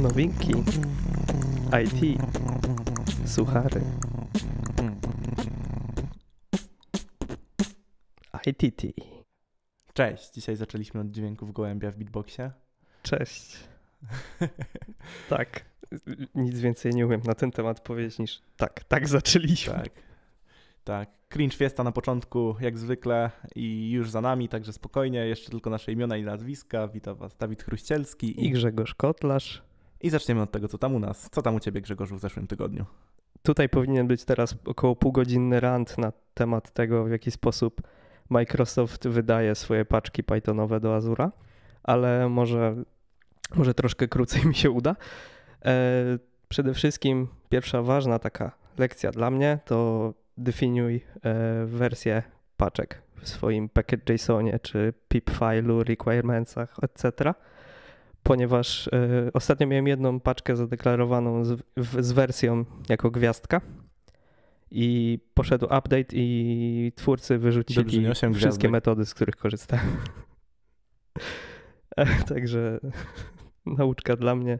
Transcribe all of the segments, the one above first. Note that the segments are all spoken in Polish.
Nowinki. IT. Suchary. ITT. Cześć, dzisiaj zaczęliśmy od dźwięków gołębia w beatboxie. Cześć. tak, nic więcej nie umiem na ten temat powiedzieć niż tak, tak zaczęliśmy. Tak. Tak, cringe fiesta na początku, jak zwykle, i już za nami, także spokojnie. Jeszcze tylko nasze imiona i nazwiska. Witam Was, Dawid Chruścielski i, i Grzegorz Kotlarz. I zaczniemy od tego, co tam u nas. Co tam u Ciebie, Grzegorzu, w zeszłym tygodniu? Tutaj powinien być teraz około półgodzinny rant na temat tego, w jaki sposób Microsoft wydaje swoje paczki Pythonowe do Azura, ale może, może troszkę krócej mi się uda. E, przede wszystkim pierwsza ważna taka lekcja dla mnie to definiuj e, wersję paczek w swoim package.jsonie czy pip file'u, requirementsach, etc. Ponieważ e, ostatnio miałem jedną paczkę zadeklarowaną z, z wersją jako gwiazdka i poszedł update i twórcy wyrzucili wszystkie metody, z których korzystałem. E, także nauczka dla mnie.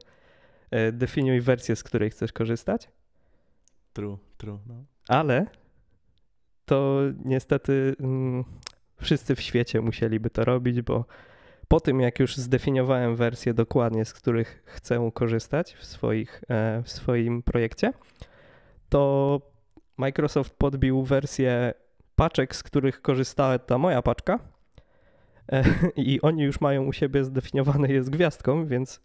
Definiuj wersję, z której chcesz korzystać. True, true. No. Ale to niestety mm, wszyscy w świecie musieliby to robić, bo po tym jak już zdefiniowałem wersje dokładnie, z których chcę korzystać w, swoich, e, w swoim projekcie, to Microsoft podbił wersję paczek, z których korzystała ta moja paczka. E, I oni już mają u siebie zdefiniowane je z gwiazdką, więc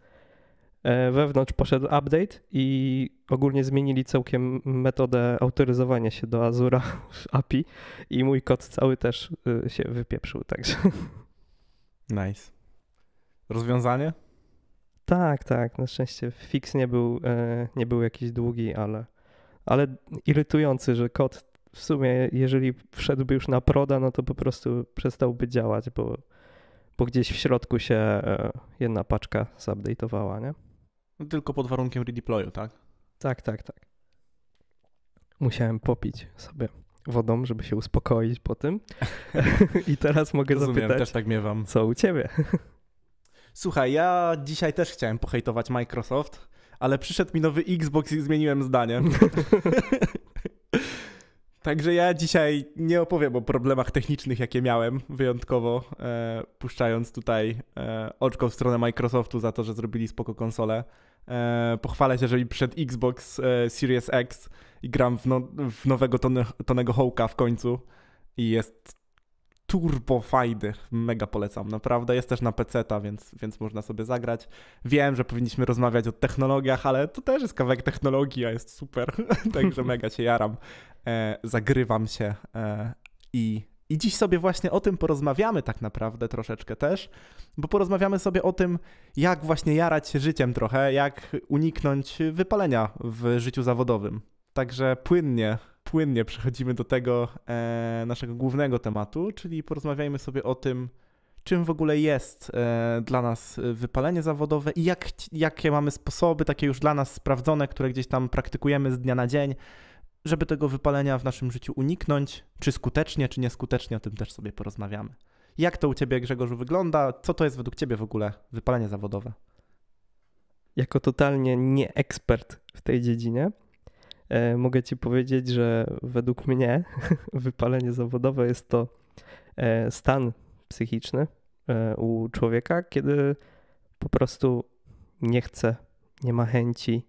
E, wewnątrz poszedł update i ogólnie zmienili całkiem metodę autoryzowania się do Azura w API i mój kod cały też y, się wypieprzył, także. Nice. Rozwiązanie? Tak, tak, na szczęście fix nie był, e, nie był jakiś długi, ale, ale irytujący, że kod w sumie, jeżeli wszedłby już na proda, no to po prostu przestałby działać, bo bo gdzieś w środku się e, jedna paczka zupdate'owała, nie? No, tylko pod warunkiem redeployu, tak? Tak, tak, tak. Musiałem popić sobie wodą, żeby się uspokoić po tym. I teraz mogę Rozumiem, zapytać, też tak miewam. co u ciebie? Słuchaj, ja dzisiaj też chciałem pohejtować Microsoft, ale przyszedł mi nowy Xbox i zmieniłem zdanie. Także ja dzisiaj nie opowiem o problemach technicznych, jakie miałem wyjątkowo, e, puszczając tutaj e, oczko w stronę Microsoftu za to, że zrobili spoko konsolę. E, pochwalę się, że przed Xbox e, Series X i gram w, no, w nowego Tony, Tonego Hołka w końcu i jest turbo fajny. Mega polecam, naprawdę. Jest też na PC-ta, więc, więc można sobie zagrać. Wiem, że powinniśmy rozmawiać o technologiach, ale to też jest kawałek technologii, a jest super. Także mega się jaram. E, zagrywam się e, i i dziś sobie właśnie o tym porozmawiamy tak naprawdę troszeczkę też, bo porozmawiamy sobie o tym, jak właśnie jarać się życiem trochę, jak uniknąć wypalenia w życiu zawodowym. Także płynnie płynnie przechodzimy do tego e, naszego głównego tematu, czyli porozmawiajmy sobie o tym, czym w ogóle jest e, dla nas wypalenie zawodowe i jak, jakie mamy sposoby, takie już dla nas sprawdzone, które gdzieś tam praktykujemy z dnia na dzień, żeby tego wypalenia w naszym życiu uniknąć, czy skutecznie, czy nieskutecznie, o tym też sobie porozmawiamy. Jak to u Ciebie, Grzegorzu, wygląda? Co to jest według Ciebie w ogóle wypalenie zawodowe? Jako totalnie nieekspert w tej dziedzinie, E, mogę ci powiedzieć, że według mnie wypalenie zawodowe jest to e, stan psychiczny e, u człowieka, kiedy po prostu nie chce, nie ma chęci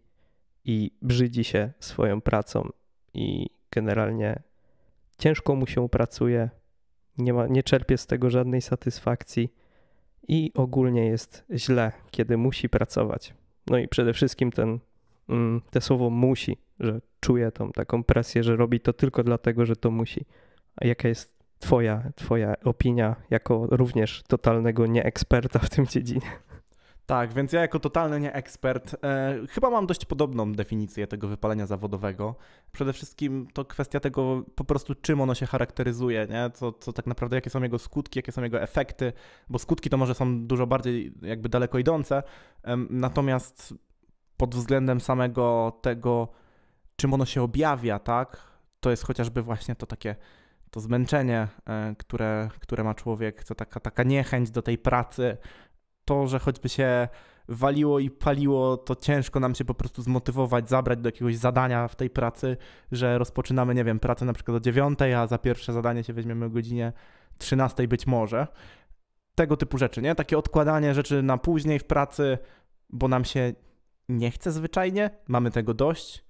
i brzydzi się swoją pracą i generalnie ciężko mu się pracuje, nie, ma, nie czerpie z tego żadnej satysfakcji i ogólnie jest źle, kiedy musi pracować. No i przede wszystkim ten, mm, te słowo musi że czuje tą taką presję, że robi to tylko dlatego, że to musi. A jaka jest twoja, twoja opinia jako również totalnego nieeksperta w tym dziedzinie? Tak, więc ja jako totalny nieekspert e, chyba mam dość podobną definicję tego wypalenia zawodowego. Przede wszystkim to kwestia tego po prostu czym ono się charakteryzuje, nie? Co, co tak naprawdę, jakie są jego skutki, jakie są jego efekty, bo skutki to może są dużo bardziej jakby daleko idące, e, natomiast pod względem samego tego czym ono się objawia, tak? To jest chociażby właśnie to takie to zmęczenie, e, które, które ma człowiek, to taka, taka niechęć do tej pracy, to, że choćby się waliło i paliło, to ciężko nam się po prostu zmotywować, zabrać do jakiegoś zadania w tej pracy, że rozpoczynamy, nie wiem, pracę na przykład o 9, a za pierwsze zadanie się weźmiemy o godzinie 13 być może. Tego typu rzeczy, nie? Takie odkładanie rzeczy na później w pracy, bo nam się nie chce zwyczajnie, mamy tego dość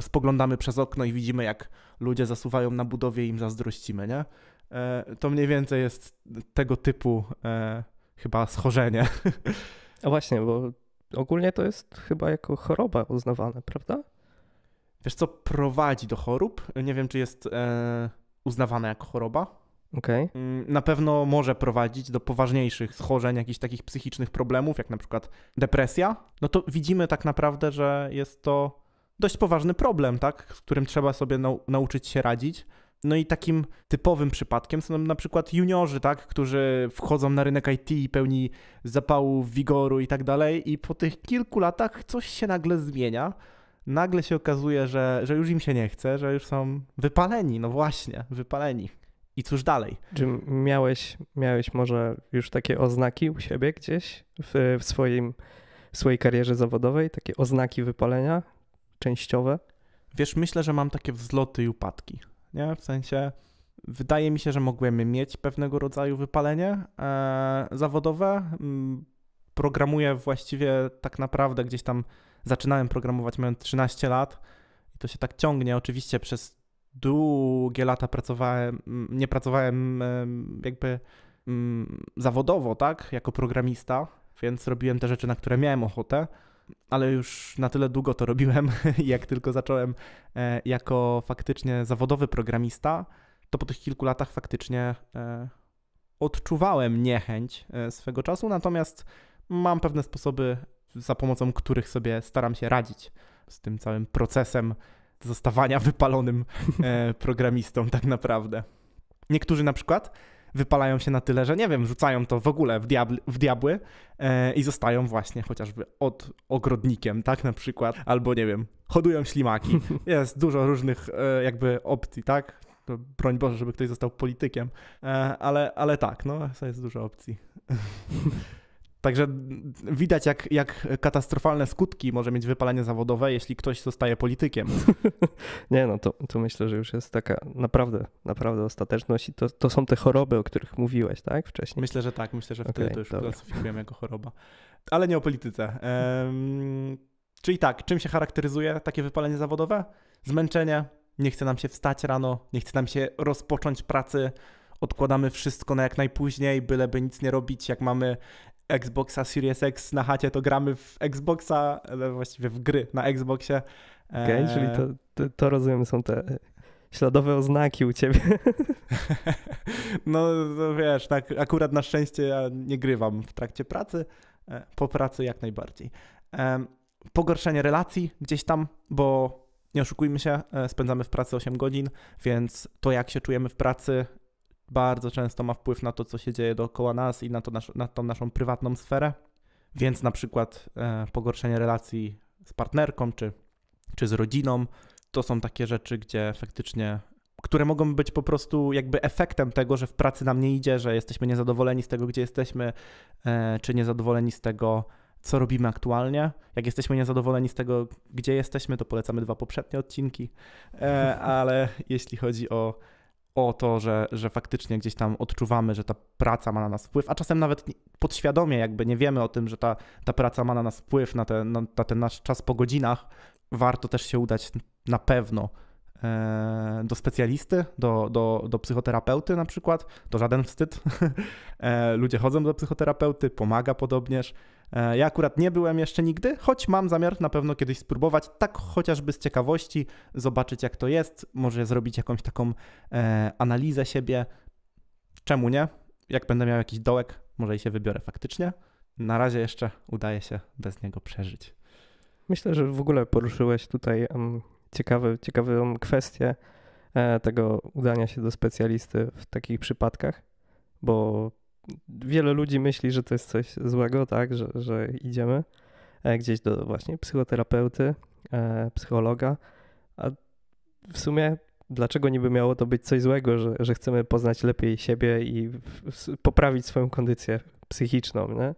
spoglądamy przez okno i widzimy, jak ludzie zasuwają na budowie i im zazdrościmy, nie? E, to mniej więcej jest tego typu e, chyba schorzenie. A właśnie, bo ogólnie to jest chyba jako choroba uznawane, prawda? Wiesz co, prowadzi do chorób. Nie wiem, czy jest e, uznawane jako choroba. Okay. Mm, na pewno może prowadzić do poważniejszych schorzeń, jakichś takich psychicznych problemów, jak na przykład depresja. No to widzimy tak naprawdę, że jest to dość poważny problem, tak, z którym trzeba sobie nau nauczyć się radzić. No i takim typowym przypadkiem są na przykład juniorzy, tak, którzy wchodzą na rynek IT pełni zapału, wigoru i tak dalej i po tych kilku latach coś się nagle zmienia. Nagle się okazuje, że, że już im się nie chce, że już są wypaleni, no właśnie, wypaleni. I cóż dalej? Czy miałeś, miałeś może już takie oznaki u siebie gdzieś w, w swoim, w swojej karierze zawodowej, takie oznaki wypalenia? częściowe. Wiesz, myślę, że mam takie wzloty i upadki. Nie? W sensie wydaje mi się, że mogłem mieć pewnego rodzaju wypalenie e, zawodowe. Mm, programuję właściwie tak naprawdę gdzieś tam zaczynałem programować mając 13 lat i to się tak ciągnie. Oczywiście przez długie lata pracowałem, mm, nie pracowałem jakby mm, zawodowo, tak, jako programista, więc robiłem te rzeczy, na które miałem ochotę ale już na tyle długo to robiłem, jak tylko zacząłem e, jako faktycznie zawodowy programista, to po tych kilku latach faktycznie e, odczuwałem niechęć e, swego czasu, natomiast mam pewne sposoby, za pomocą których sobie staram się radzić z tym całym procesem zostawania wypalonym programistą, tak naprawdę. Niektórzy na przykład wypalają się na tyle, że nie wiem, rzucają to w ogóle w, diabl, w diabły e, i zostają właśnie chociażby od ogrodnikiem, tak na przykład, albo nie wiem, hodują ślimaki. Jest dużo różnych e, jakby opcji, tak? broń Boże, żeby ktoś został politykiem, e, ale, ale tak, no, jest dużo opcji. Także widać, jak, jak katastrofalne skutki może mieć wypalenie zawodowe, jeśli ktoś zostaje politykiem. Nie, no to, to myślę, że już jest taka naprawdę, naprawdę ostateczność i to, to są te choroby, o których mówiłeś, tak, wcześniej? Myślę, że tak, myślę, że wtedy okay, to już dobra. klasyfikujemy jako choroba. Ale nie o polityce. czyli tak, czym się charakteryzuje takie wypalenie zawodowe? Zmęczenie, nie chce nam się wstać rano, nie chce nam się rozpocząć pracy, odkładamy wszystko na jak najpóźniej, byleby nic nie robić, jak mamy Xboxa Series X na chacie, to gramy w Xboxa, e, właściwie w gry na Xboxie. E, Okej, okay, czyli to, to, to rozumiem, są te śladowe oznaki u ciebie. No, no wiesz, tak, akurat na szczęście ja nie grywam w trakcie pracy, e, po pracy jak najbardziej. Pogorszenie relacji gdzieś tam, bo nie oszukujmy się, spędzamy w pracy 8 godzin, więc to jak się czujemy w pracy bardzo często ma wpływ na to, co się dzieje dookoła nas i na, to nasz, na tą naszą prywatną sferę. Więc na przykład e, pogorszenie relacji z partnerką czy, czy z rodziną to są takie rzeczy, gdzie faktycznie, które mogą być po prostu jakby efektem tego, że w pracy nam nie idzie, że jesteśmy niezadowoleni z tego, gdzie jesteśmy, e, czy niezadowoleni z tego, co robimy aktualnie. Jak jesteśmy niezadowoleni z tego, gdzie jesteśmy, to polecamy dwa poprzednie odcinki, e, ale jeśli chodzi o o to, że, że faktycznie gdzieś tam odczuwamy, że ta praca ma na nas wpływ, a czasem nawet podświadomie jakby nie wiemy o tym, że ta, ta praca ma na nas wpływ na, te, na, na ten nasz czas po godzinach, warto też się udać na pewno E, do specjalisty, do, do, do psychoterapeuty na przykład, to żaden wstyd. E, ludzie chodzą do psychoterapeuty, pomaga podobnież. E, ja akurat nie byłem jeszcze nigdy, choć mam zamiar na pewno kiedyś spróbować, tak chociażby z ciekawości, zobaczyć jak to jest, może zrobić jakąś taką analizę siebie. Czemu nie? Jak będę miał jakiś dołek, może i się wybiorę faktycznie. Na razie jeszcze udaje się bez niego przeżyć. Myślę, że w ogóle poruszyłeś tutaj ciekawy, ciekawą kwestię e, tego udania się do specjalisty w takich przypadkach, bo wiele ludzi myśli, że to jest coś złego, tak, że, że idziemy e, gdzieś do właśnie psychoterapeuty, e, psychologa, a w sumie dlaczego niby miało to być coś złego, że, że chcemy poznać lepiej siebie i poprawić swoją kondycję psychiczną, nie?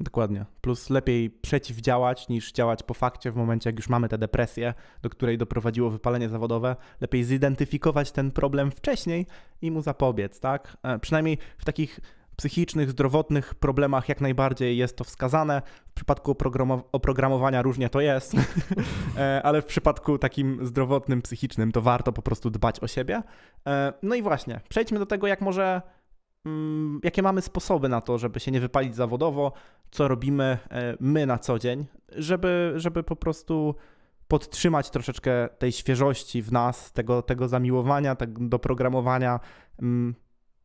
Dokładnie. Plus lepiej przeciwdziałać niż działać po fakcie w momencie, jak już mamy tę depresję, do której doprowadziło wypalenie zawodowe. Lepiej zidentyfikować ten problem wcześniej i mu zapobiec, tak? E, przynajmniej w takich psychicznych, zdrowotnych problemach jak najbardziej jest to wskazane. W przypadku oprogramowania różnie to jest, e, ale w przypadku takim zdrowotnym, psychicznym to warto po prostu dbać o siebie. E, no i właśnie, przejdźmy do tego, jak może Mm, jakie mamy sposoby na to, żeby się nie wypalić zawodowo, co robimy e, my na co dzień, żeby, żeby po prostu podtrzymać troszeczkę tej świeżości w nas, tego, tego zamiłowania, tego tak, mm,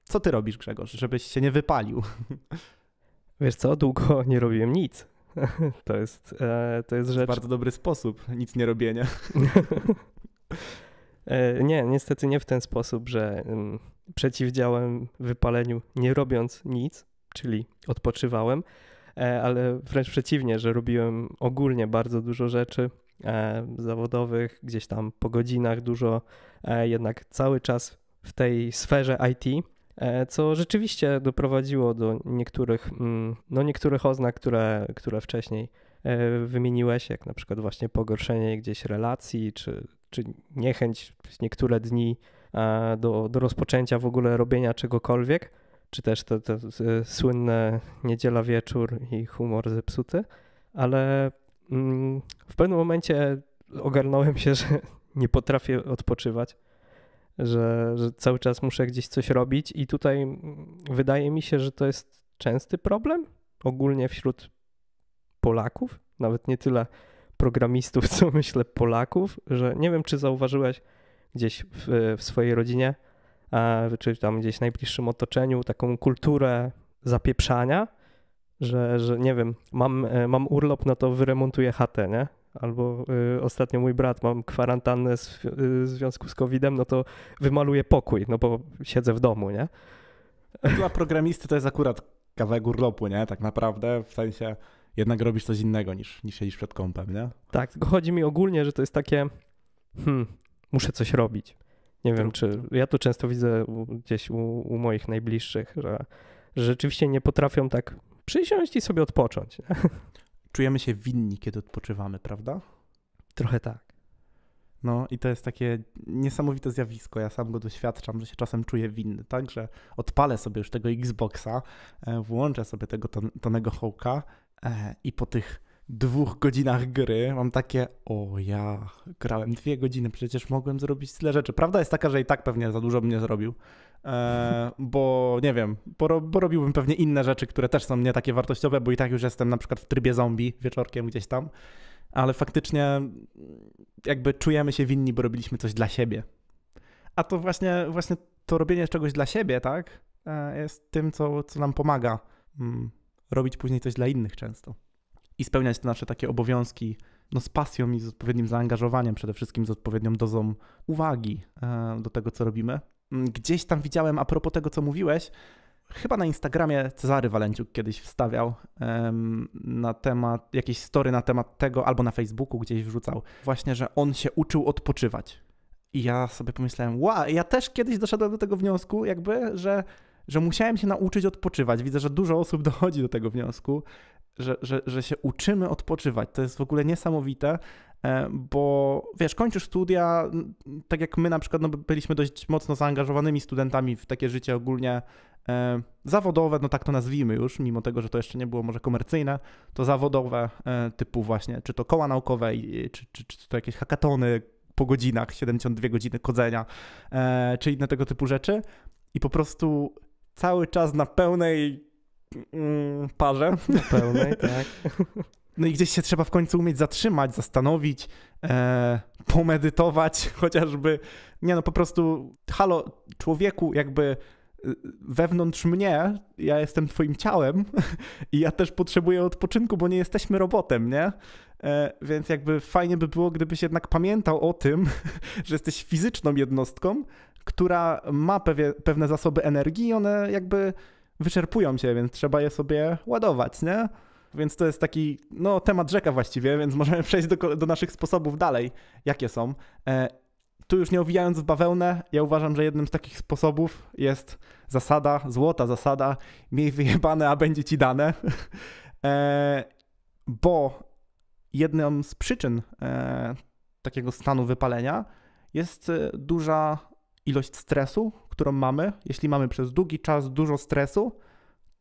Co ty robisz, Grzegorz, żebyś się nie wypalił? Wiesz co, długo nie robiłem nic. E, to jest, to jest rzecz. To jest bardzo dobry sposób, nic nie robienia. E, nie, niestety nie w ten sposób, że przeciwdziałem wypaleniu nie robiąc nic, czyli odpoczywałem, e, ale wręcz przeciwnie, że robiłem ogólnie bardzo dużo rzeczy e, zawodowych, gdzieś tam po godzinach dużo, jednak cały czas w tej sferze IT, co rzeczywiście doprowadziło do niektórych, mm, no niektórych oznak, które, które wcześniej wymieniłeś, jak na przykład właśnie pogorszenie gdzieś relacji czy czy niechęć przez niektóre dni e, do, do rozpoczęcia w ogóle robienia czegokolwiek, czy też te, te e, słynne niedziela wieczór i humor zepsuty, ale mm, w pewnym momencie ogarnąłem się, że nie potrafię odpoczywać, że, że cały czas muszę gdzieś coś robić, i tutaj mm, wydaje mi się, że to jest częsty problem ogólnie wśród Polaków, nawet nie tyle programistów, co myślę Polaków, że nie wiem, czy zauważyłeś gdzieś w, w swojej rodzinie, e, czy tam gdzieś w najbliższym otoczeniu, taką kulturę zapieprzania, że, że nie wiem, mam, e, mam urlop, no to wyremontuję chatę, nie? Albo y, ostatnio mój brat, mam kwarantannę z, y, w związku z COVID-em, no to wymaluję pokój, no bo siedzę w domu, nie? Dla programisty to jest akurat kawałek urlopu, nie? Tak naprawdę, w sensie jednak robisz coś innego niż, niż siedzisz przed kąpem, nie? Tak, tylko chodzi mi ogólnie, że to jest takie, hmm, muszę coś robić. Nie wiem, czy ja to często widzę gdzieś u, u moich najbliższych, że, że rzeczywiście nie potrafią tak przysiąść i sobie odpocząć. Nie? Czujemy się winni, kiedy odpoczywamy, prawda? Trochę tak. No i to jest takie niesamowite zjawisko. Ja sam go doświadczam, że się czasem czuję winny, tak? Że odpalę sobie już tego Xboxa, e, włączę sobie tego ton, Tonego Hołka E, I po tych dwóch godzinach gry mam takie, o ja grałem dwie godziny, przecież mogłem zrobić tyle rzeczy. Prawda jest taka, że i tak pewnie za dużo bym nie zrobił, e, bo nie wiem, bo, robiłbym pewnie inne rzeczy, które też są nie takie wartościowe, bo i tak już jestem na przykład w trybie zombie wieczorkiem gdzieś tam, ale faktycznie jakby czujemy się winni, bo robiliśmy coś dla siebie. A to właśnie, właśnie to robienie czegoś dla siebie, tak, e, jest tym, co, co nam pomaga. Hmm robić później coś dla innych często. I spełniać te nasze takie obowiązki no, z pasją i z odpowiednim zaangażowaniem, przede wszystkim z odpowiednią dozą uwagi e, do tego, co robimy. Mm, gdzieś tam widziałem, a propos tego, co mówiłeś, chyba na Instagramie Cezary Walenciuk kiedyś wstawiał um, na temat, jakieś story na temat tego, albo na Facebooku gdzieś wrzucał, właśnie, że on się uczył odpoczywać. I ja sobie pomyślałem, wow, ja też kiedyś doszedłem do tego wniosku, jakby, że że musiałem się nauczyć odpoczywać. Widzę, że dużo osób dochodzi do tego wniosku, że, że, że się uczymy odpoczywać. To jest w ogóle niesamowite, e, bo wiesz, kończysz studia, mm, tak jak my na przykład no, byliśmy dość mocno zaangażowanymi studentami w takie życie ogólnie e, zawodowe, no tak to nazwijmy już, mimo tego, że to jeszcze nie było może komercyjne, to zawodowe e, typu właśnie, czy to koła naukowe, czy, czy, czy to jakieś hakatony po godzinach, 72 godziny kodzenia, e, czy inne tego typu rzeczy. I po prostu cały czas na pełnej mm, parze. Na pełnej, tak. No i gdzieś się trzeba w końcu umieć zatrzymać, zastanowić, e, pomedytować chociażby. Nie no, po prostu halo, człowieku, jakby e, wewnątrz mnie, ja jestem twoim ciałem i ja też potrzebuję odpoczynku, bo nie jesteśmy robotem, nie? E, więc jakby fajnie by było, gdybyś jednak pamiętał o tym, że jesteś fizyczną jednostką, która ma pewie, pewne zasoby energii i one jakby wyczerpują się, więc trzeba je sobie ładować, nie? Więc to jest taki no, temat rzeka właściwie, więc możemy przejść do, do naszych sposobów dalej, jakie są. E, tu już nie owijając w bawełnę, ja uważam, że jednym z takich sposobów jest zasada, złota zasada, miej wyjebane, a będzie ci dane. E, bo jedną z przyczyn e, takiego stanu wypalenia jest e, duża ilość stresu, którą mamy, jeśli mamy przez długi czas dużo stresu,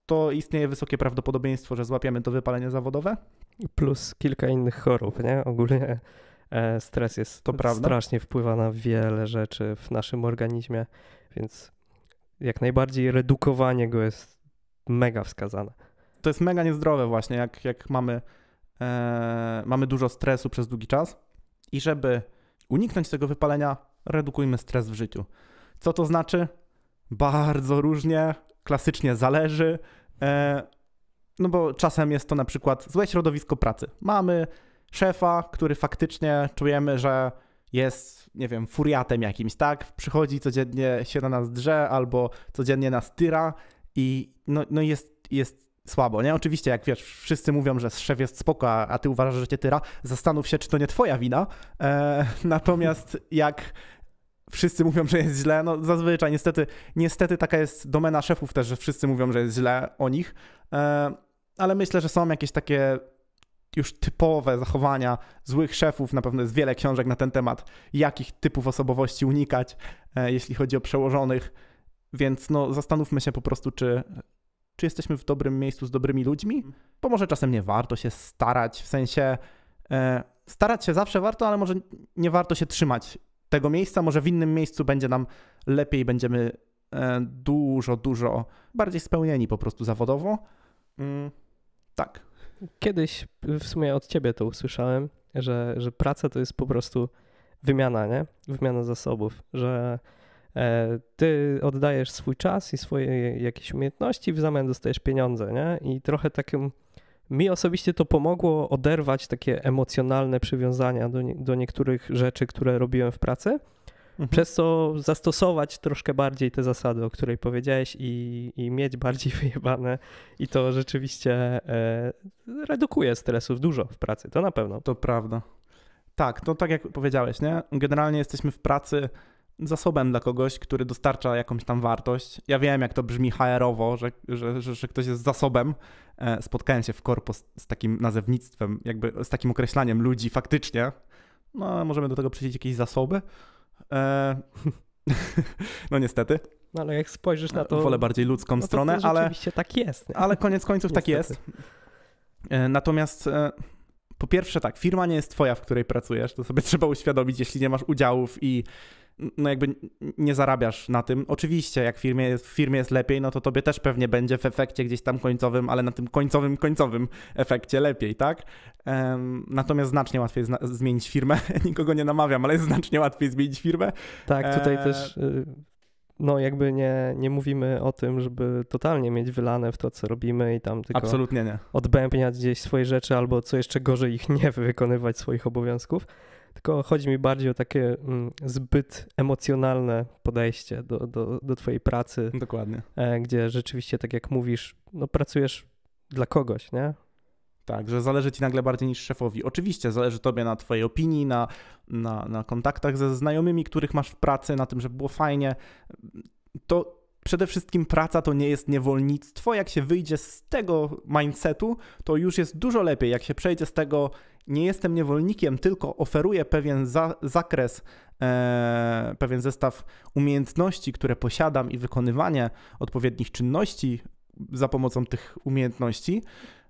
to istnieje wysokie prawdopodobieństwo, że złapiemy to wypalenie zawodowe. Plus kilka innych chorób, nie? Ogólnie e, stres jest to prawda. strasznie wpływa na wiele rzeczy w naszym organizmie, więc jak najbardziej redukowanie go jest mega wskazane. To jest mega niezdrowe właśnie, jak, jak mamy, e, mamy dużo stresu przez długi czas i żeby uniknąć tego wypalenia, redukujmy stres w życiu. Co to znaczy? Bardzo różnie, klasycznie zależy. E, no bo czasem jest to na przykład złe środowisko pracy. Mamy szefa, który faktycznie czujemy, że jest, nie wiem, furiatem jakimś, tak? Przychodzi codziennie się na nas drze albo codziennie nas tyra i no, no jest, jest słabo, nie? Oczywiście, jak wiesz, wszyscy mówią, że szef jest spoko, a ty uważasz, że cię tyra, zastanów się, czy to nie twoja wina. E, natomiast jak wszyscy mówią, że jest źle, no zazwyczaj niestety, niestety taka jest domena szefów też, że wszyscy mówią, że jest źle o nich, e, ale myślę, że są jakieś takie już typowe zachowania złych szefów, na pewno jest wiele książek na ten temat, jakich typów osobowości unikać, e, jeśli chodzi o przełożonych, więc no zastanówmy się po prostu, czy czy jesteśmy w dobrym miejscu z dobrymi ludźmi, mhm. bo może czasem nie warto się starać, w sensie e, starać się zawsze warto, ale może nie warto się trzymać tego miejsca, może w innym miejscu będzie nam lepiej, będziemy e, dużo, dużo bardziej spełnieni po prostu zawodowo. Mm, tak. Kiedyś w sumie od ciebie to usłyszałem, że, że praca to jest po prostu wymiana, nie? Wymiana zasobów, że E, ty oddajesz swój czas i swoje jakieś umiejętności, w zamian dostajesz pieniądze, nie? I trochę takim. Mi osobiście to pomogło oderwać takie emocjonalne przywiązania do, nie, do niektórych rzeczy, które robiłem w pracy, mhm. przez co zastosować troszkę bardziej te zasady, o której powiedziałeś, i, i mieć bardziej wyjebane. I to rzeczywiście e, redukuje stresów dużo w pracy, to na pewno. To prawda. Tak, to no tak jak powiedziałeś, nie? Generalnie jesteśmy w pracy zasobem dla kogoś, który dostarcza jakąś tam wartość. Ja wiem, jak to brzmi HR-owo, że, że, że, że ktoś jest zasobem. E, spotkałem się w korpo z, z takim nazewnictwem, jakby z takim określaniem ludzi faktycznie. No, możemy do tego przyjść jakieś zasoby. E... no niestety. No ale jak spojrzysz na to... Wolę bardziej ludzką no, stronę, ale... Oczywiście tak jest. Nie? Ale koniec końców tak niestety. tak jest. E, natomiast e, po pierwsze tak, firma nie jest twoja, w której pracujesz, to sobie trzeba uświadomić, jeśli nie masz udziałów i no jakby nie zarabiasz na tym. Oczywiście, jak firmie jest, w firmie jest lepiej, no to tobie też pewnie będzie w efekcie gdzieś tam końcowym, ale na tym końcowym, końcowym efekcie lepiej, tak? natomiast znacznie łatwiej zmienić firmę. Nikogo nie namawiam, ale jest znacznie łatwiej zmienić firmę. Tak, tutaj e, też y, no jakby nie, nie mówimy o tym, żeby totalnie mieć wylane w to, co robimy i tam tylko Absolutnie nie. odbębniać gdzieś swoje rzeczy albo co jeszcze gorzej ich nie wykonywać swoich obowiązków, tylko chodzi mi bardziej o takie mm, zbyt emocjonalne podejście do, do, do twojej pracy. Dokładnie. E, gdzie rzeczywiście, tak jak mówisz, no pracujesz dla kogoś, nie? Tak, że zależy ci nagle bardziej niż szefowi. Oczywiście zależy tobie na twojej opinii, na, na, na kontaktach ze znajomymi, których masz w pracy, na tym, że było fajnie. To przede wszystkim praca to nie jest niewolnictwo. Jak się wyjdzie z tego mindsetu, to już jest dużo lepiej. Jak się przejdzie z tego, nie jestem niewolnikiem, tylko oferuję pewien za, zakres, e, pewien zestaw umiejętności, które posiadam i wykonywanie odpowiednich czynności za pomocą tych umiejętności,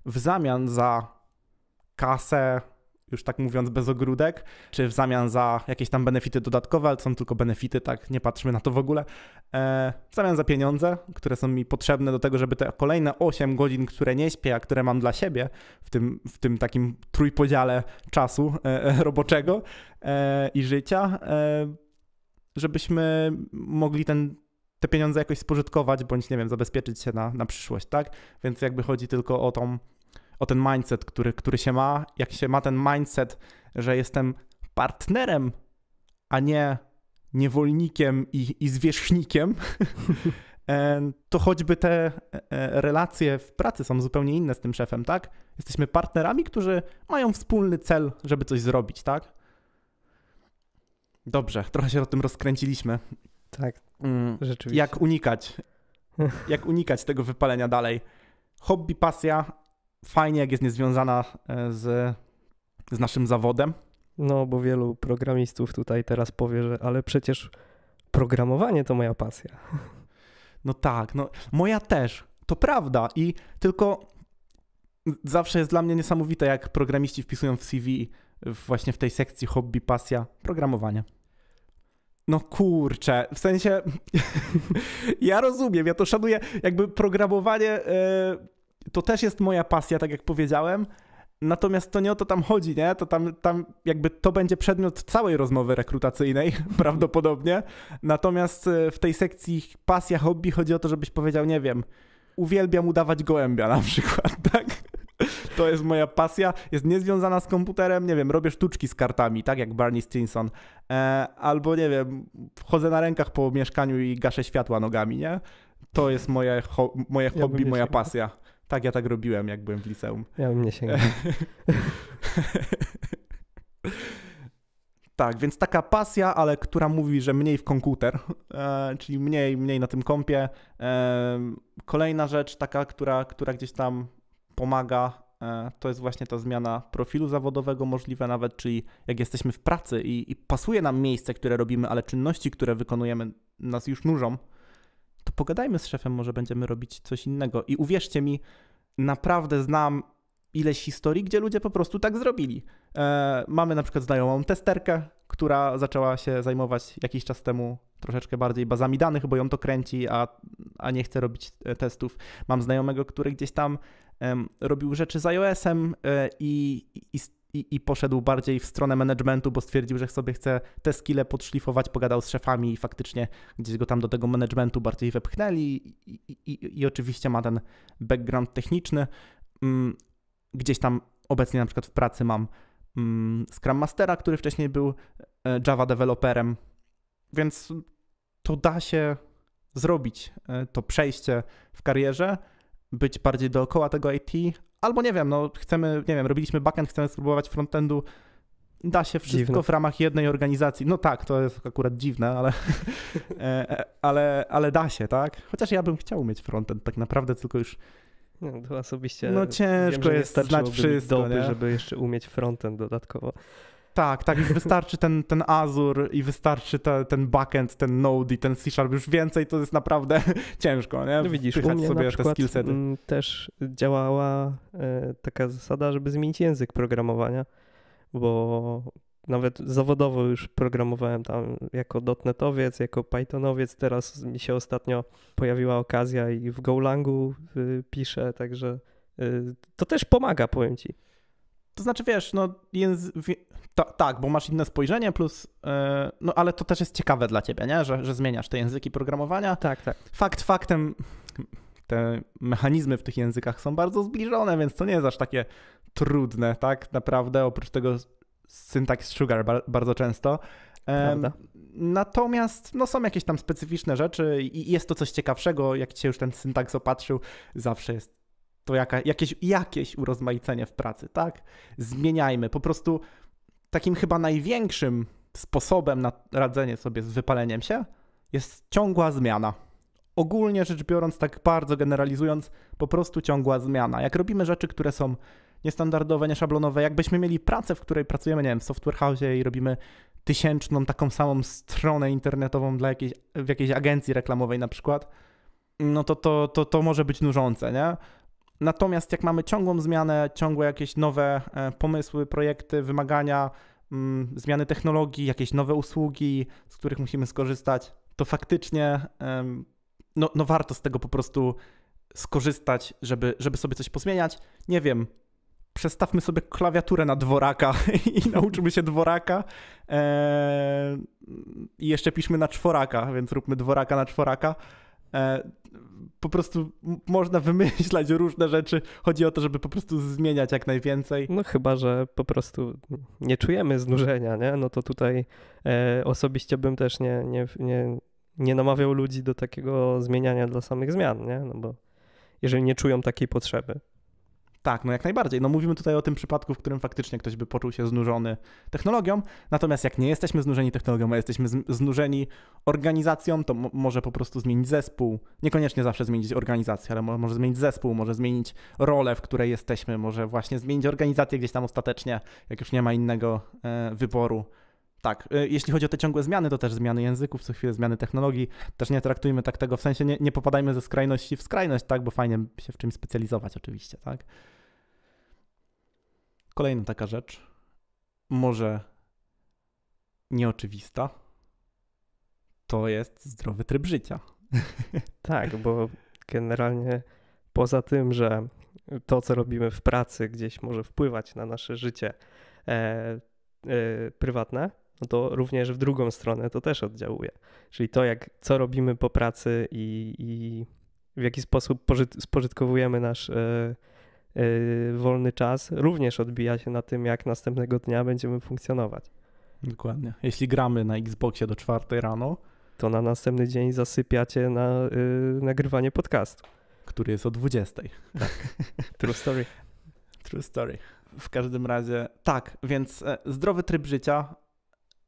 w zamian za kasę, już tak mówiąc bez ogródek, czy w zamian za jakieś tam benefity dodatkowe, ale są tylko benefity, tak, nie patrzmy na to w ogóle, e, w zamian za pieniądze, które są mi potrzebne do tego, żeby te kolejne 8 godzin, które nie śpię, a które mam dla siebie, w tym, w tym takim trójpodziale czasu e, e, roboczego i życia, żebyśmy mogli ten te pieniądze jakoś spożytkować, bądź nie wiem, zabezpieczyć się na, na przyszłość, tak? Więc jakby chodzi tylko o tą o ten mindset, który, który się ma. Jak się ma ten mindset, że jestem partnerem, a nie niewolnikiem i, i zwierzchnikiem, e, to choćby te e, relacje w pracy są zupełnie inne z tym szefem, tak? Jesteśmy partnerami, którzy mają wspólny cel, żeby coś zrobić, tak? Dobrze, trochę się o tym rozkręciliśmy. Tak, mm, rzeczywiście. Jak unikać? Jak unikać tego wypalenia dalej? Hobby, pasja, fajnie, jak jest niezwiązana e, z, z naszym zawodem. No, bo wielu programistów tutaj teraz powie, że ale przecież programowanie to moja pasja. No tak, no moja też, to prawda i tylko zawsze jest dla mnie niesamowite, jak programiści wpisują w CV właśnie w tej sekcji hobby, pasja, programowanie. No kurczę, w sensie ja rozumiem, ja to szanuję, jakby programowanie... Yy to też jest moja pasja, tak jak powiedziałem. Natomiast to nie o to tam chodzi, nie? To tam, tam jakby to będzie przedmiot całej rozmowy rekrutacyjnej prawdopodobnie. Natomiast e, w tej sekcji pasja, hobby chodzi o to, żebyś powiedział, nie wiem, uwielbiam udawać gołębia na przykład, tak? To jest moja pasja, jest niezwiązana z komputerem, nie wiem, robię sztuczki z kartami, tak jak Barney Stinson, e, albo nie wiem, chodzę na rękach po mieszkaniu i gaszę światła nogami, nie? To jest moje, ho moje hobby, ja moja pasja. Tak, ja tak robiłem, jak byłem w liceum. Ja bym nie sięgnął. tak, więc taka pasja, ale która mówi, że mniej w komputer, e, czyli mniej, mniej na tym kompie. E, kolejna rzecz taka, która, która gdzieś tam pomaga, e, to jest właśnie ta zmiana profilu zawodowego możliwe nawet, czyli jak jesteśmy w pracy i, i pasuje nam miejsce, które robimy, ale czynności, które wykonujemy nas już nużą, to pogadajmy z szefem, może będziemy robić coś innego. I uwierzcie mi, naprawdę znam ileś historii, gdzie ludzie po prostu tak zrobili. E, mamy na przykład znajomą testerkę, która zaczęła się zajmować jakiś czas temu troszeczkę bardziej bazami danych, bo ją to kręci, a, a nie chce robić e, testów. Mam znajomego, który gdzieś tam robił rzeczy z iOS-em e, i, i i, i poszedł bardziej w stronę managementu, bo stwierdził, że sobie chce te skille podszlifować, pogadał z szefami i faktycznie gdzieś go tam do tego managementu bardziej wepchnęli i, i, i oczywiście ma ten background techniczny. Mm, gdzieś tam obecnie na przykład w pracy mam mm, Scrum Mastera, który wcześniej był e, Java developerem, więc to da się zrobić, e, to przejście w karierze, być bardziej dookoła tego IT, albo nie wiem, no chcemy, nie wiem, robiliśmy backend, chcemy spróbować frontendu, da się wszystko dziwne. w ramach jednej organizacji. No tak, to jest akurat dziwne, ale, e, e, ale, ale da się, tak? Chociaż ja bym chciał mieć frontend tak naprawdę, tylko już no to osobiście. No ciężko wiem, jest znać wszystko. Doby, żeby jeszcze umieć frontend dodatkowo. Tak, tak, już wystarczy ten, ten Azure i wystarczy ten backend, ten Node i ten C Sharp. Już więcej to jest naprawdę ciężko, nie? No widzisz, Wpychać u mnie sobie na przykład te skillsety. Mm, też działała e, taka zasada, żeby zmienić język programowania, bo nawet zawodowo już programowałem tam jako dotnetowiec, jako pythonowiec. Teraz mi się ostatnio pojawiła okazja i w Golangu y, piszę, także y, to też pomaga, powiem ci. To znaczy, wiesz, no język... Ta, tak, bo masz inne spojrzenie, plus. Yy, no ale to też jest ciekawe dla ciebie, nie? Że, że zmieniasz te języki programowania. Tak, tak. Fakt faktem, te mechanizmy w tych językach są bardzo zbliżone, więc to nie jest aż takie trudne, tak naprawdę. Oprócz tego syntax sugar bardzo często. Prawda. Natomiast no, są jakieś tam specyficzne rzeczy i jest to coś ciekawszego. Jak cię już ten syntaks opatrzył, zawsze jest to jaka, jakieś, jakieś urozmaicenie w pracy, tak? Zmieniajmy. Po prostu takim chyba największym sposobem na radzenie sobie z wypaleniem się jest ciągła zmiana. Ogólnie rzecz biorąc, tak bardzo generalizując, po prostu ciągła zmiana. Jak robimy rzeczy, które są niestandardowe, nieszablonowe, jakbyśmy mieli pracę, w której pracujemy, nie wiem, w software house i robimy tysięczną taką samą stronę internetową dla jakiejś, w jakiejś agencji reklamowej na przykład, no to to, to, to może być nużące, nie? Natomiast jak mamy ciągłą zmianę, ciągłe jakieś nowe e, pomysły, projekty, wymagania, mm, zmiany technologii, jakieś nowe usługi, z których musimy skorzystać, to faktycznie no, no warto z tego po prostu skorzystać, żeby, żeby sobie coś pozmieniać. Nie wiem, przestawmy sobie klawiaturę na dworaka i nauczymy się dworaka. E, I jeszcze piszmy na czworaka, więc róbmy dworaka na czworaka. E, po prostu można wymyślać różne rzeczy. Chodzi o to, żeby po prostu zmieniać jak najwięcej. No chyba, że po prostu nie czujemy znużenia, nie? No to tutaj e, osobiście bym też nie, nie, nie, nie namawiał ludzi do takiego zmieniania dla samych zmian, nie? No bo jeżeli nie czują takiej potrzeby. Tak, no jak najbardziej. No mówimy tutaj o tym przypadku, w którym faktycznie ktoś by poczuł się znużony technologią, natomiast jak nie jesteśmy znużeni technologią, a jesteśmy znużeni organizacją, to może po prostu zmienić zespół. Niekoniecznie zawsze zmienić organizację, ale mo może zmienić zespół, może zmienić rolę, w której jesteśmy, może właśnie zmienić organizację gdzieś tam ostatecznie, jak już nie ma innego e, wyboru. Tak, e, jeśli chodzi o te ciągłe zmiany, to też zmiany języków, co chwilę zmiany technologii, też nie traktujmy tak tego, w sensie nie, nie popadajmy ze skrajności w skrajność, tak, bo fajnie się w czymś specjalizować oczywiście, tak. Kolejna taka rzecz, może nieoczywista, to jest zdrowy tryb życia. Tak, bo generalnie poza tym, że to, co robimy w pracy, gdzieś może wpływać na nasze życie e, e, prywatne, no to również w drugą stronę to też oddziałuje. Czyli to, jak, co robimy po pracy i, i w jaki sposób spożytkowujemy nasz. E, Y, wolny czas również odbija się na tym, jak następnego dnia będziemy funkcjonować. Dokładnie. Jeśli gramy na Xboxie do czwartej rano, to na następny dzień zasypiacie na y, nagrywanie podcastu. Który jest o 20. Tak. True story. True story. W każdym razie tak, więc e, zdrowy tryb życia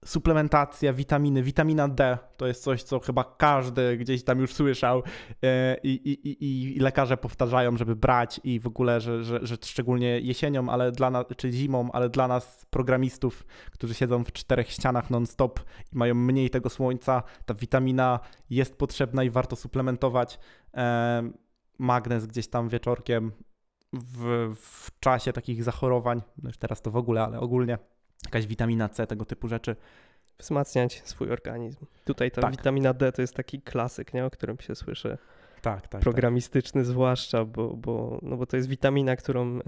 suplementacja, witaminy, witamina D to jest coś, co chyba każdy gdzieś tam już słyszał e, i, i, i, i lekarze powtarzają, żeby brać i w ogóle, że, że, że, szczególnie jesienią, ale dla nas, czy zimą, ale dla nas programistów, którzy siedzą w czterech ścianach non-stop i mają mniej tego słońca, ta witamina jest potrzebna i warto suplementować. E, magnez gdzieś tam wieczorkiem w, w czasie takich zachorowań, no już teraz to w ogóle, ale ogólnie jakaś witamina C, tego typu rzeczy. Wzmacniać swój organizm. Tutaj ta tak. witamina D to jest taki klasyk, nie? o którym się słyszy. Tak, tak, tak. programistyczny tak. zwłaszcza, bo, bo, no bo to jest witamina, którą e,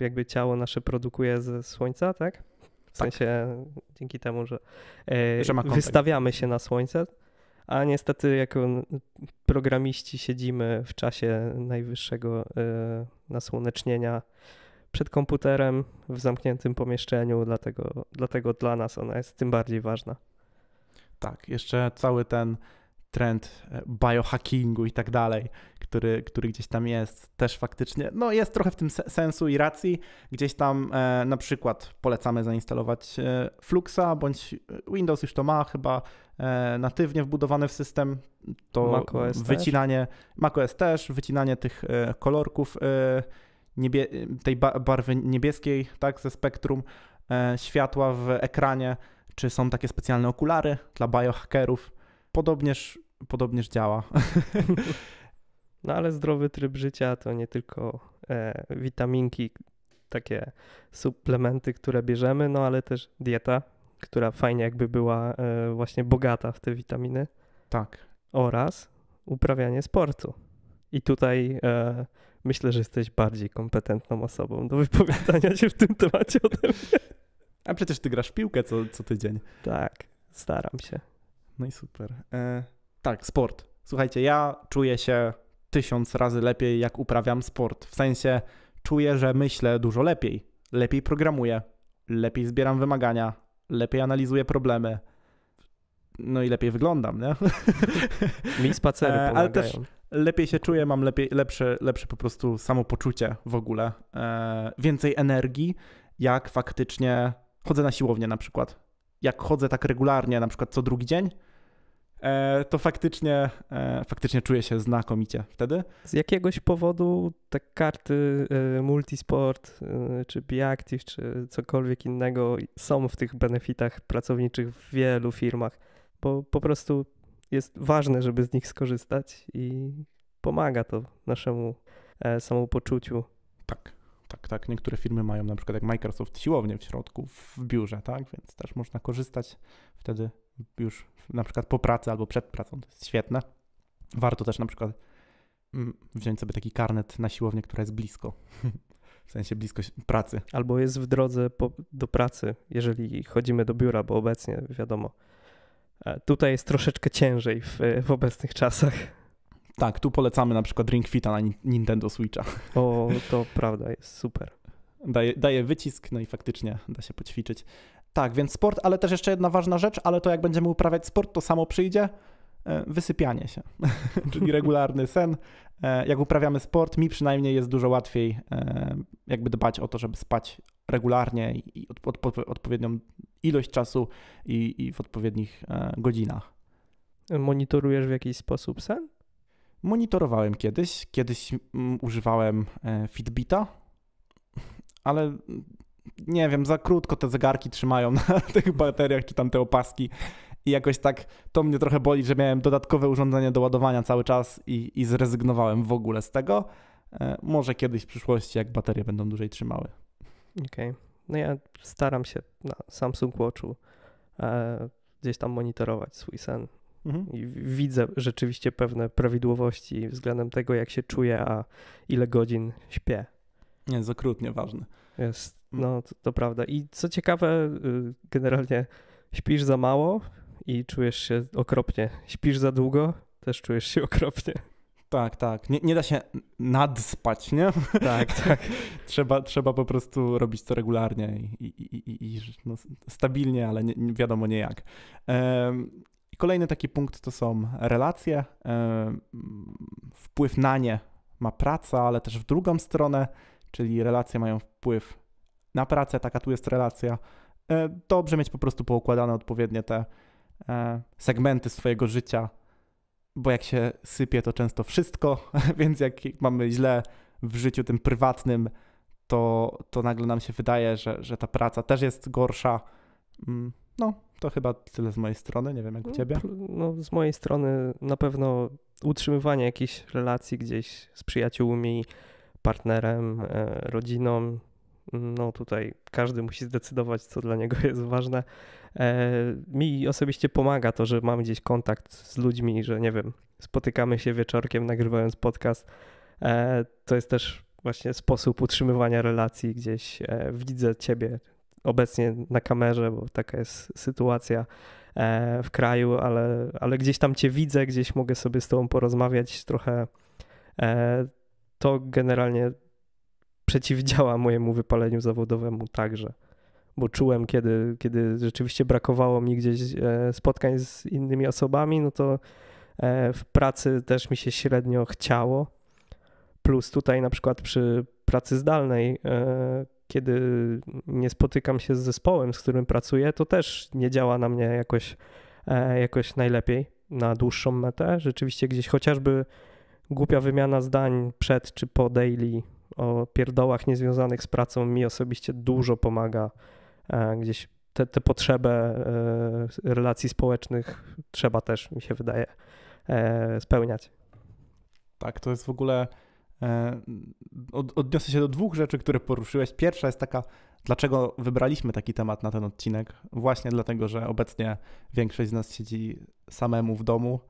jakby ciało nasze produkuje ze słońca, tak? W tak. sensie dzięki temu, że, e, że wystawiamy się na słońce, a niestety jako programiści siedzimy w czasie najwyższego e, nasłonecznienia przed komputerem w zamkniętym pomieszczeniu, dlatego, dlatego dla nas ona jest tym bardziej ważna. Tak, jeszcze cały ten trend e, biohackingu i tak dalej, który, który gdzieś tam jest, też faktycznie, no jest trochę w tym sensu i racji. Gdzieś tam e, na przykład polecamy zainstalować e, Fluxa, bądź e, Windows już to ma chyba e, natywnie wbudowane w system, to Mac OS wycinanie, macOS też, wycinanie tych e, kolorków niebie- tej ba- barwy niebieskiej, tak, ze spektrum e, światła w ekranie, czy są takie specjalne okulary dla biohackerów. Podobnież, podobnież działa. No ale zdrowy tryb życia to nie tylko e, witaminki, takie suplementy, które bierzemy, no ale też dieta, która fajnie jakby była e, właśnie bogata w te witaminy. Tak. Oraz uprawianie sportu. I tutaj e, Myślę, że jesteś bardziej kompetentną osobą do wypowiadania się w tym temacie ode mnie. A przecież ty grasz w piłkę co, co tydzień. Tak, staram się. No i super. E, tak, sport. Słuchajcie, ja czuję się tysiąc razy lepiej, jak uprawiam sport. W sensie czuję, że myślę dużo lepiej. Lepiej programuję, lepiej zbieram wymagania, lepiej analizuję problemy. No i lepiej wyglądam, nie? Mi spacery pomagają. E, ale też, lepiej się czuję, mam lepiej, lepsze, lepsze po prostu samopoczucie w ogóle, e, więcej energii, jak faktycznie chodzę na siłownię na przykład. Jak chodzę tak regularnie, na przykład co drugi dzień, e, to faktycznie, e, faktycznie czuję się znakomicie wtedy. Z jakiegoś powodu te karty multisport, czy Biactive, czy cokolwiek innego są w tych benefitach pracowniczych w wielu firmach, bo po prostu jest ważne, żeby z nich skorzystać i pomaga to naszemu e, samopoczuciu. Tak, tak, tak. Niektóre firmy mają na przykład jak Microsoft siłownię w środku, w biurze, tak? Więc też można korzystać wtedy już na przykład po pracy albo przed pracą. To jest świetne. Warto też na przykład mm, wziąć sobie taki karnet na siłownię, która jest blisko. W sensie blisko pracy. Albo jest w drodze po, do pracy, jeżeli chodzimy do biura, bo obecnie wiadomo, E, tutaj jest troszeczkę ciężej w, e, w obecnych czasach. Tak, tu polecamy na przykład Ring Fita na Nintendo Switcha. O, to prawda, jest super. Daje, daje wycisk, no i faktycznie da się poćwiczyć. Tak, więc sport, ale też jeszcze jedna ważna rzecz, ale to jak będziemy uprawiać sport, to samo przyjdzie e, wysypianie się, czyli regularny sen. Jak uprawiamy sport, mi przynajmniej jest dużo łatwiej jakby dbać o to, żeby spać regularnie i od, od, od, odpowiednią ilość czasu i, i w odpowiednich e, godzinach. Monitorujesz w jakiś sposób sen? Monitorowałem kiedyś. Kiedyś mm, używałem e, Fitbita, ale nie wiem, za krótko te zegarki trzymają na tych bateriach czy tam te opaski. I jakoś tak to mnie trochę boli, że miałem dodatkowe urządzenie do ładowania cały czas i, i zrezygnowałem w ogóle z tego. E, może kiedyś w przyszłości, jak baterie będą dłużej trzymały. Okej. Okay. No ja staram się na Samsung Watchu e, gdzieś tam monitorować swój sen. Mhm. I widzę rzeczywiście pewne prawidłowości względem tego, jak się czuję, a ile godzin śpię. Nie, jest okrutnie ważne. Jest, mm. no to, to prawda. I co ciekawe, y, generalnie śpisz za mało i czujesz się okropnie. Śpisz za długo, też czujesz się okropnie. Tak, tak. Nie, nie da się nadspać, nie? Tak, tak. trzeba, trzeba po prostu robić to regularnie i, i, i, i no, stabilnie, ale nie, wiadomo nie jak. Um, kolejny taki punkt to są relacje. Um, wpływ na nie ma praca, ale też w drugą stronę, czyli relacje mają wpływ na pracę, taka tu jest relacja. Um, dobrze mieć po prostu poukładane odpowiednie te e, segmenty swojego życia bo jak się sypie, to często wszystko, więc jak mamy źle w życiu tym prywatnym, to, to nagle nam się wydaje, że, że ta praca też jest gorsza. Mm, no, to chyba tyle z mojej strony, nie wiem jak u no, ciebie. No, z mojej strony na pewno utrzymywanie jakichś relacji gdzieś z przyjaciółmi, partnerem, e, rodziną, no tutaj każdy musi zdecydować, co dla niego jest ważne. E, mi osobiście pomaga to, że mam gdzieś kontakt z ludźmi, że nie wiem, spotykamy się wieczorkiem nagrywając podcast. E, to jest też właśnie sposób utrzymywania relacji, gdzieś e, widzę ciebie obecnie na kamerze, bo taka jest sytuacja w kraju, ale, ale gdzieś tam cię widzę, gdzieś mogę sobie z tobą porozmawiać trochę. To generalnie przeciwdziała mojemu wypaleniu zawodowemu także. Bo czułem, kiedy, kiedy rzeczywiście brakowało mi gdzieś e, spotkań z innymi osobami, no to e, w pracy też mi się średnio chciało. Plus tutaj na przykład przy pracy zdalnej, e, kiedy nie spotykam się z zespołem, z którym pracuję, to też nie działa na mnie jakoś, jakoś najlepiej na dłuższą metę. Rzeczywiście gdzieś chociażby głupia wymiana zdań przed czy po daily o pierdołach niezwiązanych z pracą mi osobiście dużo pomaga e, gdzieś te, te e, relacji społecznych trzeba też, mi się wydaje, e, spełniać. Tak, to jest w ogóle. odniosę się do dwóch rzeczy, które poruszyłeś. Pierwsza jest taka, dlaczego wybraliśmy taki temat na ten odcinek. Właśnie dlatego, że obecnie większość z nas siedzi samemu w domu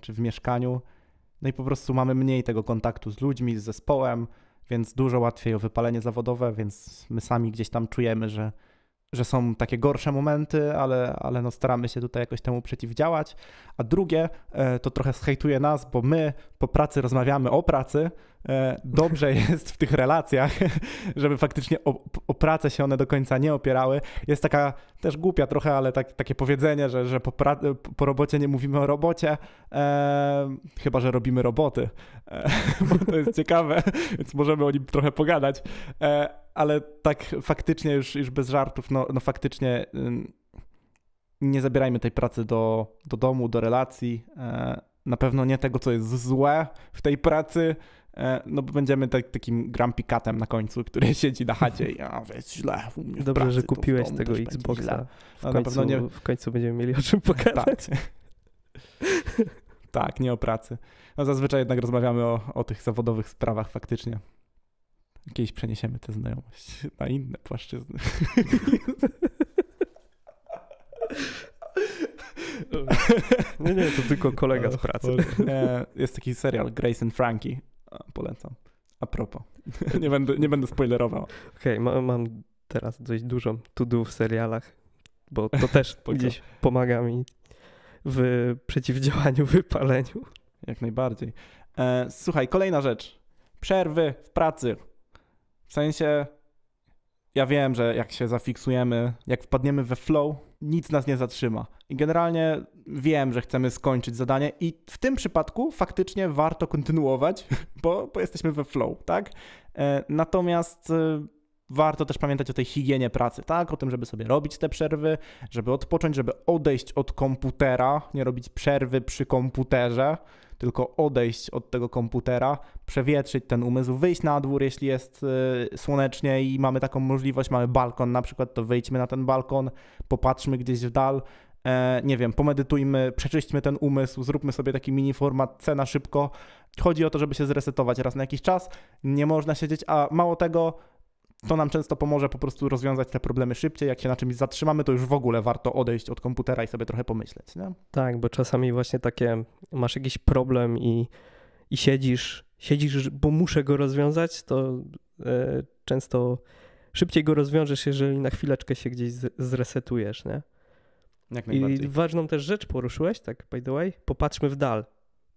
czy w mieszkaniu no i po prostu mamy mniej tego kontaktu z ludźmi, z zespołem, więc dużo łatwiej o wypalenie zawodowe, więc my sami gdzieś tam czujemy, że, że są takie gorsze momenty, ale, ale no staramy się tutaj jakoś temu przeciwdziałać. A drugie, e, to trochę schejtuje nas, bo my po pracy rozmawiamy o pracy, E, dobrze jest w tych relacjach, żeby faktycznie o, o, pracę się one do końca nie opierały. Jest taka też głupia trochę, ale tak, takie powiedzenie, że, że po, pra- po, robocie nie mówimy o robocie, e, chyba że robimy roboty, e, bo to jest ciekawe, więc możemy o nim trochę pogadać. E, ale tak faktycznie, już, już bez żartów, no, no faktycznie nie zabierajmy tej pracy do, do domu, do relacji. E, na pewno nie tego, co jest złe w tej pracy, E, no bo będziemy tak, takim grumpy katem na końcu, który siedzi na chacie i a jest źle Dobrze, pracy, że kupiłeś tego Xboxa. W, no, końcu, nie... w końcu będziemy mieli o czym pogadać. Tak. tak, nie o pracy. No zazwyczaj jednak rozmawiamy o, o tych zawodowych sprawach faktycznie. Kiedyś przeniesiemy tę znajomość na inne płaszczyzny. Nie, no nie, to tylko kolega z pracy. E, jest taki serial Grace and Frankie polecam. A propos, nie, będę, nie będę spoilerował. Okej, okay, mam teraz dość dużo to do w serialach, bo to też gdzieś pomaga mi w przeciwdziałaniu wypaleniu. Jak najbardziej. E, słuchaj, kolejna rzecz. Przerwy w pracy. W sensie, ja wiem, że jak się zafiksujemy, jak wpadniemy we flow, nic nas nie zatrzyma. I generalnie wiem, że chcemy skończyć zadanie, i w tym przypadku faktycznie warto kontynuować, bo, bo jesteśmy we flow, tak? E, natomiast e, warto też pamiętać o tej higienie pracy, tak? O tym, żeby sobie robić te przerwy, żeby odpocząć, żeby odejść od komputera, nie robić przerwy przy komputerze tylko odejść od tego komputera, przewietrzyć ten umysł, wyjść na dwór, jeśli jest y, słonecznie i mamy taką możliwość, mamy balkon na przykład, to wyjdźmy na ten balkon, popatrzmy gdzieś w dal, e, nie wiem, pomedytujmy, przeczyśćmy ten umysł, zróbmy sobie taki mini format cena szybko. Chodzi o to, żeby się zresetować raz na jakiś czas. Nie można siedzieć, a mało tego, to nam często pomoże po prostu rozwiązać te problemy szybciej. Jak się na czymś zatrzymamy, to już w ogóle warto odejść od komputera i sobie trochę pomyśleć. Nie? Tak, bo czasami właśnie takie masz jakiś problem i, i siedzisz, siedzisz, bo muszę go rozwiązać, to y, często szybciej go rozwiążesz, jeżeli na chwileczkę się gdzieś zresetujesz. Nie? I ważną też rzecz poruszyłeś, tak by the way, popatrzmy w dal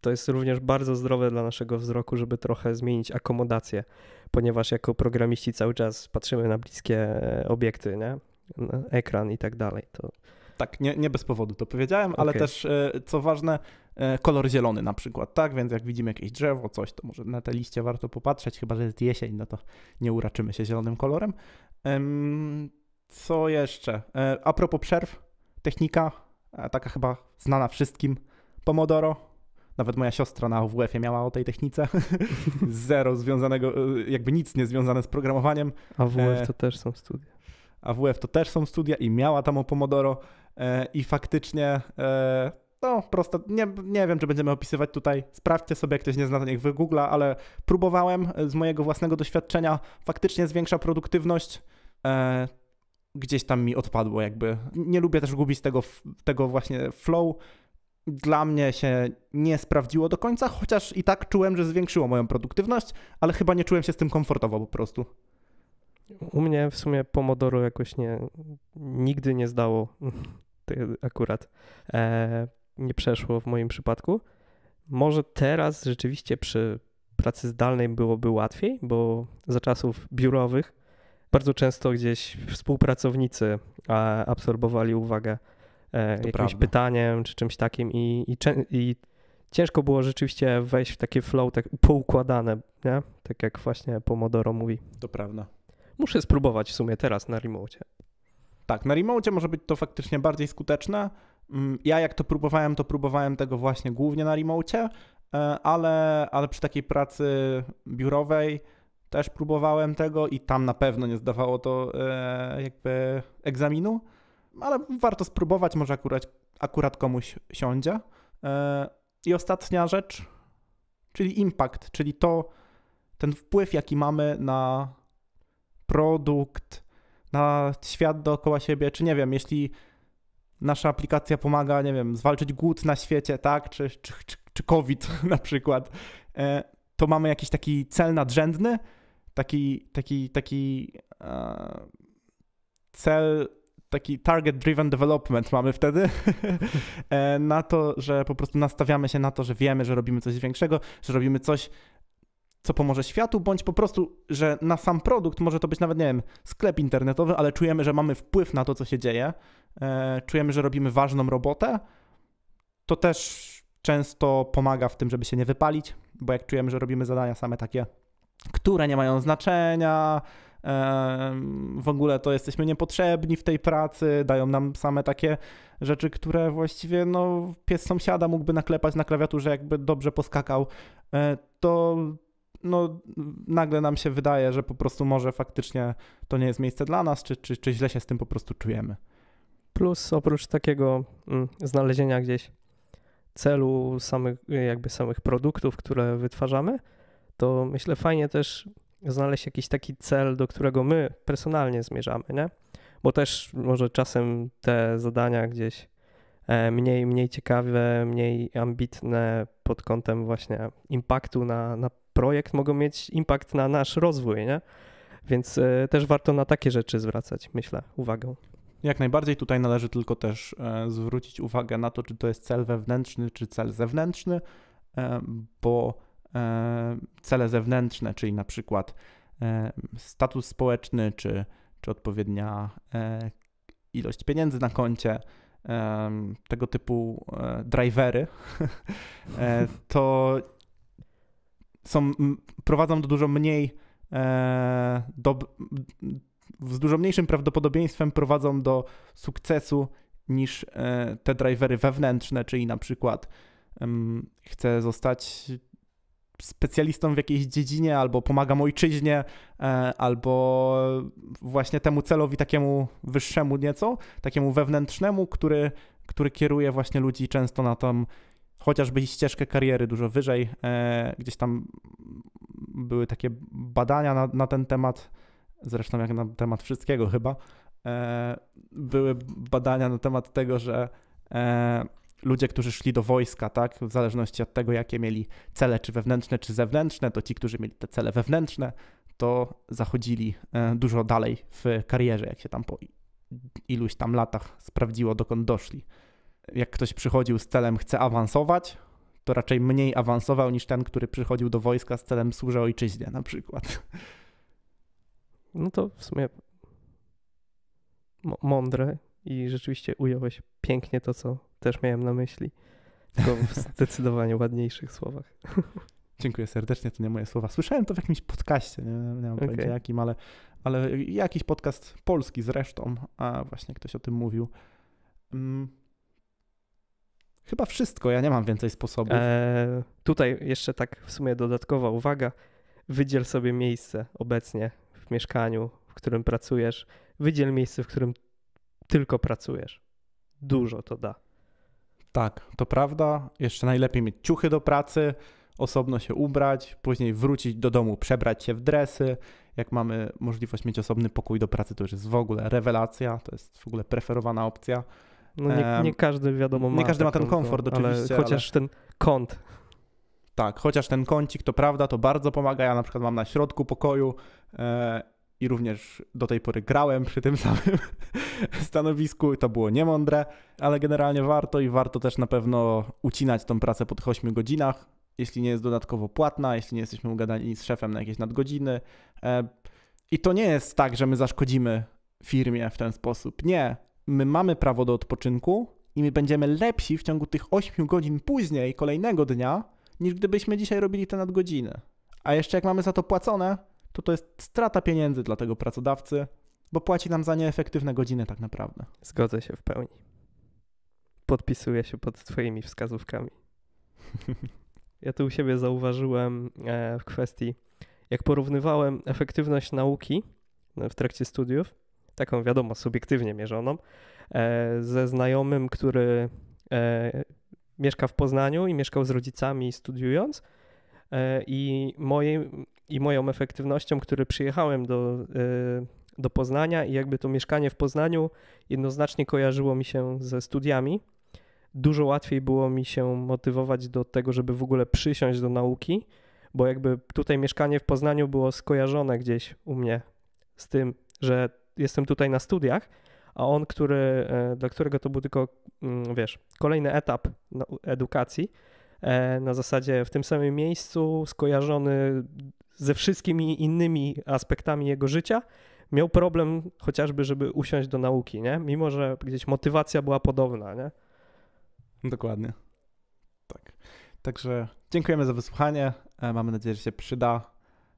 to jest również bardzo zdrowe dla naszego wzroku, żeby trochę zmienić akomodację, ponieważ jako programiści cały czas patrzymy na bliskie e, obiekty, nie? Na ekran i tak dalej. To... Tak, nie, nie bez powodu to powiedziałem, ale okay. też e, co ważne, e, kolor zielony na przykład, tak? Więc jak widzimy jakieś drzewo, coś, to może na te liście warto popatrzeć, chyba że jest jesień, no to nie uraczymy się zielonym kolorem. Co jeszcze? A propos przerw, technika, taka chyba znana wszystkim, Pomodoro, nawet moja siostra na WF-ie miała o tej technice. Zero związanego, e, jakby nic nie związane z programowaniem. A WF e, to też są studia. A WF to też są studia i miała tam o Pomodoro e, i faktycznie no, prosto, nie, nie wiem, czy będziemy opisywać tutaj. Sprawdźcie sobie, jak ktoś nie zna, niech wygoogla, ale próbowałem z mojego własnego doświadczenia. Faktycznie zwiększa produktywność. gdzieś tam mi odpadło jakby. Nie lubię też gubić tego, tego właśnie flow, dla mnie się nie sprawdziło do końca, chociaż i tak czułem, że zwiększyło moją produktywność, ale chyba nie czułem się z tym komfortowo po prostu. U mnie w sumie Pomodoro jakoś nie, nigdy nie zdało akurat. E, nie przeszło w moim przypadku. Może teraz rzeczywiście przy pracy zdalnej byłoby łatwiej, bo za czasów biurowych bardzo często gdzieś współpracownicy absorbowali uwagę e, jakimś prawda. pytaniem czy czymś takim i, i, i, ciężko było rzeczywiście wejść w takie flow tak poukładane, nie? tak jak właśnie Pomodoro mówi. To prawda. Muszę spróbować w sumie teraz na remote. Tak, na remote może być to faktycznie bardziej skuteczne. Mm, ja jak to próbowałem, to próbowałem tego właśnie głównie na remote, e, ale, ale przy takiej pracy biurowej też próbowałem tego i tam na pewno nie zdawało to e, jakby egzaminu ale warto spróbować, może akurat, akurat komuś siądzie. E, I ostatnia rzecz, czyli impact, czyli to, ten wpływ, jaki mamy na produkt, na świat dookoła siebie, czy nie wiem, jeśli nasza aplikacja pomaga, nie wiem, zwalczyć głód na świecie, tak, czy, czy, czy, COVID na przykład, e, to mamy jakiś taki cel nadrzędny, taki, taki, taki e, cel taki target-driven development mamy wtedy e, na to, że po prostu nastawiamy się na to, że wiemy, że robimy coś większego, że robimy coś, co pomoże światu, bądź po prostu, że na sam produkt może to być nawet, nie wiem, sklep internetowy, ale czujemy, że mamy wpływ na to, co się dzieje, e, czujemy, że robimy ważną robotę, to też często pomaga w tym, żeby się nie wypalić, bo jak czujemy, że robimy zadania same takie, które nie mają znaczenia, w ogóle to jesteśmy niepotrzebni w tej pracy, dają nam same takie rzeczy, które właściwie no, pies sąsiada mógłby naklepać na klawiaturze, jakby dobrze poskakał, e, to no, nagle nam się wydaje, że po prostu może faktycznie to nie jest miejsce dla nas, czy, czy, czy źle się z tym po prostu czujemy. Plus oprócz takiego mm, znalezienia gdzieś celu samych, jakby samych produktów, które wytwarzamy, to myślę fajnie też znaleźć jakiś taki cel, do którego my personalnie zmierzamy, nie? Bo też może czasem te zadania gdzieś e, mniej, mniej ciekawe, mniej ambitne pod kątem właśnie impaktu na, na projekt mogą mieć impact na nasz rozwój, nie? Więc e, też warto na takie rzeczy zwracać, myślę, uwagę. Jak najbardziej tutaj należy tylko też e, zwrócić uwagę na to, czy to jest cel wewnętrzny, czy cel zewnętrzny, bo E, cele zewnętrzne, czyli na przykład e, status społeczny, czy, czy odpowiednia e, ilość pieniędzy na koncie, tego typu drivery, to są, prowadzą do dużo mniej, do, z dużo mniejszym prawdopodobieństwem prowadzą do sukcesu niż te drivery wewnętrzne, czyli na przykład chcę zostać specjalistą w jakiejś dziedzinie, albo pomagam ojczyźnie, e, albo właśnie temu celowi takiemu wyższemu nieco, takiemu wewnętrznemu, który, który kieruje właśnie ludzi często na tą chociażby ścieżkę kariery dużo wyżej. E, gdzieś tam były takie badania na, na ten temat, zresztą jak na temat wszystkiego chyba, e, były badania na temat tego, że ludzie, którzy szli do wojska, tak, w zależności od tego, jakie mieli cele, czy wewnętrzne, czy zewnętrzne, to ci, którzy mieli te cele wewnętrzne, to zachodzili e, dużo dalej w karierze, jak się tam po iluś tam latach sprawdziło, dokąd doszli. Jak ktoś przychodził z celem chce awansować, to raczej mniej awansował niż ten, który przychodził do wojska z celem służę ojczyźnie na przykład. No to w sumie mądre i rzeczywiście ująłeś pięknie to, co też miałem na myśli, tylko w zdecydowanie ładniejszych słowach. Dziękuję serdecznie, to nie moje słowa. Słyszałem to w jakimś podcaście, nie, nie mam okay. pojęcia jakim, ale, ale jakiś podcast polski zresztą, a właśnie ktoś o tym mówił. Hmm. Chyba wszystko, ja nie mam więcej sposobów. Eee, tutaj jeszcze tak w sumie dodatkowa uwaga. Wydziel sobie miejsce obecnie w mieszkaniu, w którym pracujesz. Wydziel miejsce, w którym tylko pracujesz. Dużo to da. Tak, to prawda. Jeszcze najlepiej mieć ciuchy do pracy, osobno się ubrać, później wrócić do domu, przebrać się w dresy. Jak mamy możliwość mieć osobny pokój do pracy, to już jest w ogóle rewelacja, to jest w ogóle preferowana opcja. No nie, nie każdy wiadomo ma. Nie każdy ma ten komfort, to, oczywiście. Ale chociaż ale... ten kąt. Tak, chociaż ten kącik, to prawda, to bardzo pomaga. Ja na przykład mam na środku pokoju e, i również do tej pory grałem przy tym samym stanowisku. To było niemądre, ale generalnie warto i warto też na pewno ucinać tą pracę po tych 8 godzinach, jeśli nie jest dodatkowo płatna, jeśli nie jesteśmy ugadani z szefem na jakieś nadgodziny. E, I to nie jest tak, że my zaszkodzimy firmie w ten sposób. Nie. My mamy prawo do odpoczynku i my będziemy lepsi w ciągu tych 8 godzin później, kolejnego dnia, niż gdybyśmy dzisiaj robili te nadgodziny. A jeszcze jak mamy za to płacone, to to jest strata pieniędzy dla tego pracodawcy, bo płaci nam za nieefektywne godziny tak naprawdę. Zgodzę się w pełni. Podpisuję się pod Twoimi wskazówkami. Ja tu u siebie zauważyłem e, w kwestii, jak porównywałem efektywność nauki e, w trakcie studiów, taką wiadomo, subiektywnie mierzoną, e, ze znajomym, który mieszka w Poznaniu i mieszkał z rodzicami studiując i moje i moją efektywnością, który przyjechałem do, y, do Poznania i jakby to mieszkanie w Poznaniu jednoznacznie kojarzyło mi się ze studiami. Dużo łatwiej było mi się motywować do tego, żeby w ogóle przysiąść do nauki, bo jakby tutaj mieszkanie w Poznaniu było skojarzone gdzieś u mnie z tym, że jestem tutaj na studiach, a on, który, e, dla którego to był tylko, mm, wiesz, kolejny etap edukacji, e, na zasadzie w tym samym miejscu, skojarzony ze wszystkimi innymi aspektami jego życia, miał problem chociażby, żeby usiąść do nauki, nie? Mimo, że gdzieś motywacja była podobna, nie? Dokładnie. Tak. Także dziękujemy za wysłuchanie. E, mamy nadzieję, że się przyda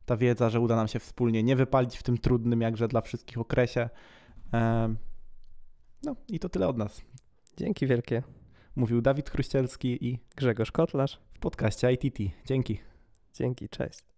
ta wiedza, że uda nam się wspólnie nie wypalić w tym trudnym, jakże dla wszystkich okresie. E, no i to tyle od nas. Dzięki wielkie. Mówił Dawid Chruścielski i Grzegorz Kotlarz w podcaście ITT. Dzięki. Dzięki, cześć.